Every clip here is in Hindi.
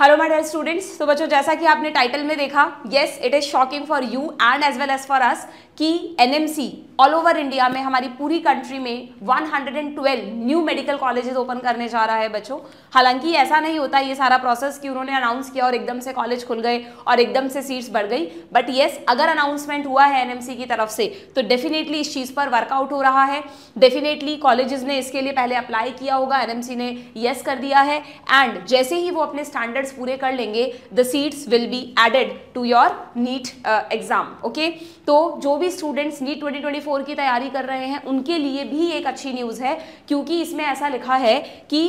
हेलो माय डियर स्टूडेंट्स तो बच्चों जैसा कि आपने टाइटल में देखा yes it is shocking for you and as well as for us कि एनएमसी ऑल ओवर इंडिया में हमारी पूरी कंट्री में 112 न्यू मेडिकल कॉलेजेस ओपन करने जा रहा है बच्चों हालांकि ऐसा नहीं होता ये सारा प्रोसेस कि उन्होंने अनाउंस किया और एकदम से कॉलेज खुल गए और एकदम से सीट्स बढ़ गई बट येस अगर अनाउंसमेंट हुआ है एनएमसी की तरफ से तो डेफिनेटली इस चीज़ पर वर्कआउट हो रहा है डेफिनेटली कॉलेजेस ने इसके लिए पहले अप्लाई किया होगा एनएमसी ने येस yes कर दिया है एंड जैसे ही वो अपने स्टैंडर्ड स्टैंडर्ड्स पूरे कर लेंगे the seats will be added to your NEET exam okay तो जो भी स्टूडेंट्स नीट 2024 की तैयारी कर रहे हैं उनके लिए भी एक अच्छी न्यूज़ है क्योंकि इसमें ऐसा लिखा है कि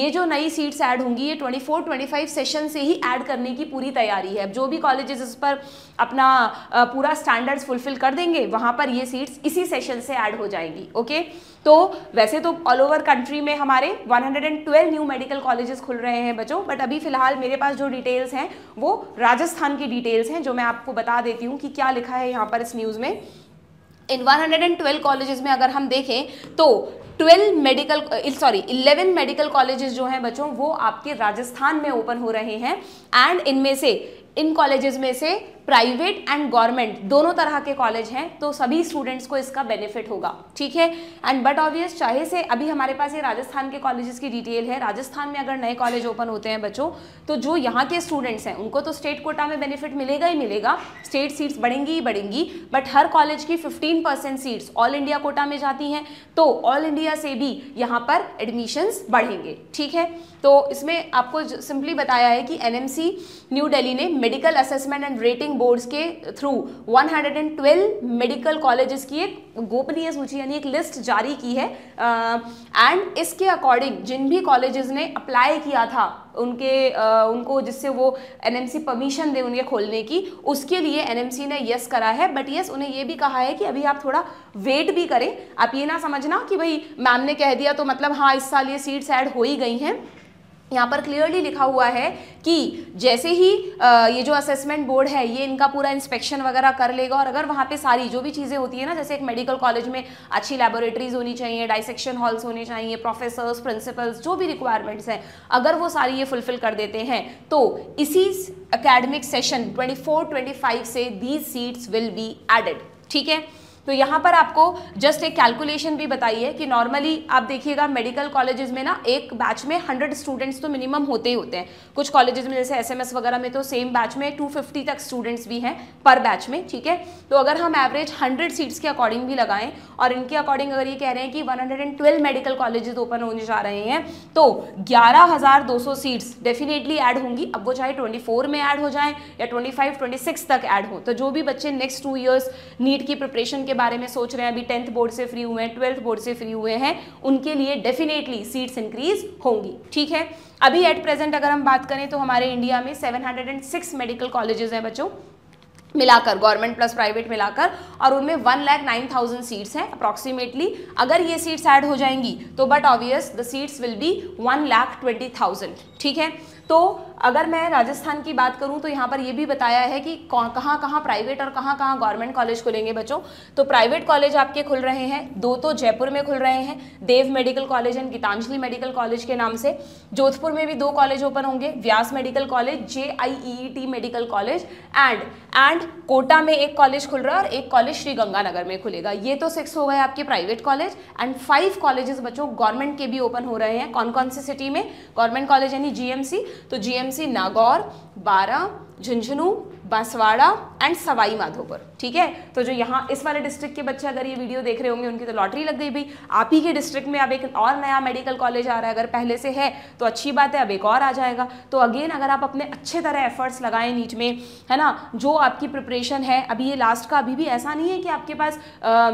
ये जो नई सीट्स ऐड होंगी ये 24 25 सेशन से ही ऐड करने की पूरी तैयारी है जो भी कॉलेज इस पर अपना uh, पूरा स्टैंडर्ड्स फुलफिल कर देंगे वहाँ पर ये सीट्स इसी सेशन से ऐड हो जाएंगी ओके तो वैसे तो ऑल ओवर कंट्री में हमारे 112 न्यू मेडिकल कॉलेजेस खुल रहे हैं बच्चों बट अभी फिलहाल मेरे पास जो डिटेल्स हैं वो राजस्थान की डिटेल्स हैं जो मैं आपको बता देती हूँ कि क्या लिखा है यहाँ पर इस न्यूज़ में इन 112 कॉलेजेस में अगर हम देखें तो 12 मेडिकल सॉरी 11 मेडिकल कॉलेजेस जो हैं बच्चों वो आपके राजस्थान में ओपन हो रहे हैं एंड इनमें से इन कॉलेजेस में से प्राइवेट एंड गवर्नमेंट दोनों तरह के कॉलेज हैं तो सभी स्टूडेंट्स को इसका बेनिफिट होगा ठीक है एंड बट ऑब्वियस चाहे से अभी हमारे पास ये राजस्थान के कॉलेजेस की डिटेल है राजस्थान में अगर नए कॉलेज ओपन होते हैं बच्चों तो जो यहाँ के स्टूडेंट्स हैं उनको तो स्टेट कोटा में बेनिफिट मिलेगा ही मिलेगा स्टेट सीट्स बढ़ेंगी ही बढ़ेंगी बट हर कॉलेज की fifteen percent seats all India quota में जाती हैं तो ऑल इंडिया से भी यहाँ पर एडमिशन्स बढ़ेंगे ठीक है तो इसमें आपको सिंपली बताया है कि एन न्यू डेली ने medical assessment and rating boards के थ्रू 112 मेडिकल कॉलेजेस की एक गोपनीय सूची यानी एक लिस्ट जारी की है एंड इसके अकॉर्डिंग जिन भी कॉलेजेस ने अप्लाई किया था उनके uh, उनको जिससे वो एनएमसी परमिशन दे उनके खोलने की उसके लिए एनएमसी ने यस करा है बट यस उन्हें ये भी कहा है कि अभी आप थोड़ा वेट भी करें आप ये ना समझना कि भाई मैम ने कह दिया तो मतलब हाँ इस साल ये सीट्स ऐड हो ही गई हैं यहाँ पर क्लियरली लिखा हुआ है कि जैसे ही ये जो असेसमेंट बोर्ड है ये इनका पूरा इंस्पेक्शन वगैरह कर लेगा और अगर वहाँ पे सारी जो भी चीज़ें होती है ना जैसे एक मेडिकल कॉलेज में अच्छी लेबोरेटरीज होनी चाहिए डाइसेक्शन हॉल्स होने चाहिए प्रोफेसर्स प्रिंसिपल्स जो भी रिक्वायरमेंट्स हैं अगर वो सारी ये फुलफिल कर देते हैं तो इसी अकेडमिक सेशन ट्वेंटी फोर से these seats will be added ठीक है तो यहाँ पर आपको जस्ट एक कैलकुलेशन भी बताइए कि नॉर्मली आप देखिएगा मेडिकल कॉलेजेस में ना एक बैच में 100 स्टूडेंट्स तो मिनिमम होते ही होते हैं कुछ कॉलेजेस में जैसे एसएमएस वगैरह में तो सेम बैच में 250 तक स्टूडेंट्स भी हैं पर बैच में ठीक है तो अगर हम एवरेज हंड्रेड सीट्स के अकॉर्डिंग भी लगाएं और इनके अकॉर्डिंग अगर ये कह रहे हैं कि वन मेडिकल कॉलेजेस ओपन होने जा रहे हैं तो ग्यारह सीट्स डेफिनेटली एड होंगी अब वो चाहे ट्वेंटी में ऐड हो जाए या ट्वेंटी फाइव तक ऐड हो तो जो भी बच्चे नेक्स्ट टू ईयर्स नीट की प्रिपरेशन जिनके बारे में सोच रहे हैं अभी टेंथ बोर्ड से फ्री हुए हैं ट्वेल्थ बोर्ड से फ्री हुए हैं उनके लिए डेफिनेटली सीट्स इंक्रीज होंगी ठीक है अभी एट प्रेजेंट अगर हम बात करें तो हमारे इंडिया में 706 मेडिकल कॉलेजेस हैं बच्चों मिलाकर गवर्नमेंट प्लस प्राइवेट मिलाकर और उनमें one lakh nine thousand seats हैं अप्रॉक्सीमेटली अगर ये सीट्स ऐड हो जाएंगी तो but obvious the seats will be one lakh twenty thousand ठीक है तो अगर मैं राजस्थान की बात करूं तो यहाँ पर ये भी बताया है कि कहाँ कहाँ प्राइवेट और कहाँ कहाँ गवर्नमेंट कॉलेज खुलेंगे बच्चों तो प्राइवेट कॉलेज आपके खुल रहे हैं दो तो जयपुर में खुल रहे हैं Dev medical college and Gitanjali medical college के नाम से जोधपुर में भी दो कॉलेज ओपन होंगे Vyas medical college J medical college and and Kota में एक कॉलेज खुल रहा है और एक कॉलेज श्री गंगानगर में खुलेगा ये तो सिक्स हो गए आपके private college and five colleges बच्चों गवर्नमेंट के भी ओपन हो रहे हैं कौन कौन से सिटी में गवर्नमेंट कॉलेज यानी जीएमसी तो जीएमसी नागौर बारा झुंझुनू बांसवाड़ा एंड सवाई माधोपुर ठीक है तो जो यहाँ इस वाले डिस्ट्रिक्ट के बच्चे अगर ये वीडियो देख रहे होंगे उनकी तो लॉटरी लग गई भाई आप ही के डिस्ट्रिक्ट में अब एक और नया मेडिकल कॉलेज आ रहा है अगर पहले से है तो अच्छी बात है अब एक और आ जाएगा तो अगेन अगर आप अपने अच्छे तरह एफर्ट्स लगाएं नीट में है ना जो आपकी प्रिपरेशन है अभी ये लास्ट का अभी भी ऐसा नहीं है कि आपके पास आ,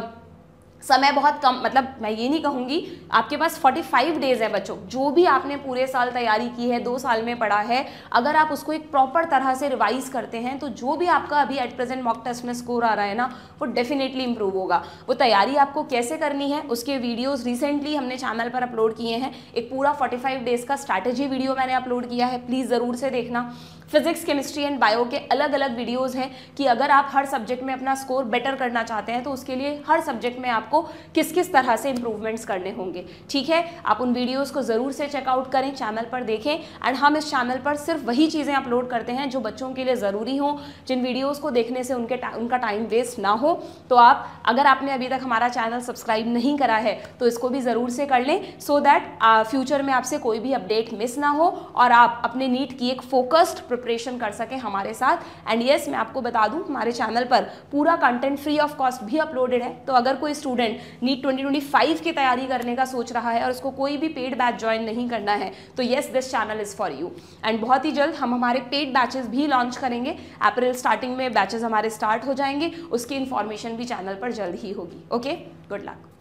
समय बहुत कम मतलब मैं ये नहीं कहूँगी आपके पास 45 डेज़ है बच्चों जो भी आपने पूरे साल तैयारी की है दो साल में पढ़ा है अगर आप उसको एक प्रॉपर तरह से रिवाइज़ करते हैं तो जो भी आपका अभी एट प्रेजेंट मॉक टेस्ट में स्कोर आ रहा है ना वो डेफिनेटली इंप्रूव होगा वो तैयारी आपको कैसे करनी है उसके वीडियोज़ रिसेंटली हमने चैनल पर अपलोड किए हैं एक पूरा फोर्टी डेज़ का स्ट्रैटेजी वीडियो मैंने अपलोड किया है प्लीज़ ज़रूर से देखना फिजिक्स केमिस्ट्री एंड बायो के अलग अलग वीडियोज़ हैं कि अगर आप हर सब्जेक्ट में अपना स्कोर बेटर करना चाहते हैं तो उसके लिए हर सब्जेक्ट में आपको किस किस तरह से इंप्रूवमेंट्स करने होंगे ठीक है आप उन वीडियोज़ को ज़रूर से चेकआउट करें चैनल पर देखें एंड हम इस चैनल पर सिर्फ वही चीज़ें अपलोड करते हैं जो बच्चों के लिए ज़रूरी हों जिन वीडियोज़ को देखने से उनके उनका टाइम वेस्ट ना हो तो आप अगर आपने अभी तक हमारा चैनल सब्सक्राइब नहीं करा है तो इसको भी ज़रूर से कर लें सो दैट फ्यूचर में आपसे कोई भी अपडेट मिस ना हो और आप अपने नीट की एक फोकस्ड प्रिपरेशन कर सकें हमारे साथ एंड येस yes, मैं आपको बता दूं हमारे चैनल पर पूरा कंटेंट फ्री ऑफ कॉस्ट भी अपलोडेड है तो अगर कोई स्टूडेंट नीट ट्वेंटी की तैयारी करने का सोच रहा है और उसको कोई भी पेड बैच ज्वाइन नहीं करना है तो yes this channel is for you and बहुत ही जल्द हम हमारे पेड बैचेज भी लॉन्च करेंगे अप्रैल स्टार्टिंग में बैचेज हमारे स्टार्ट हो जाएंगे उसकी इन्फॉर्मेशन भी चैनल पर जल्द ही होगी ओके गुड लक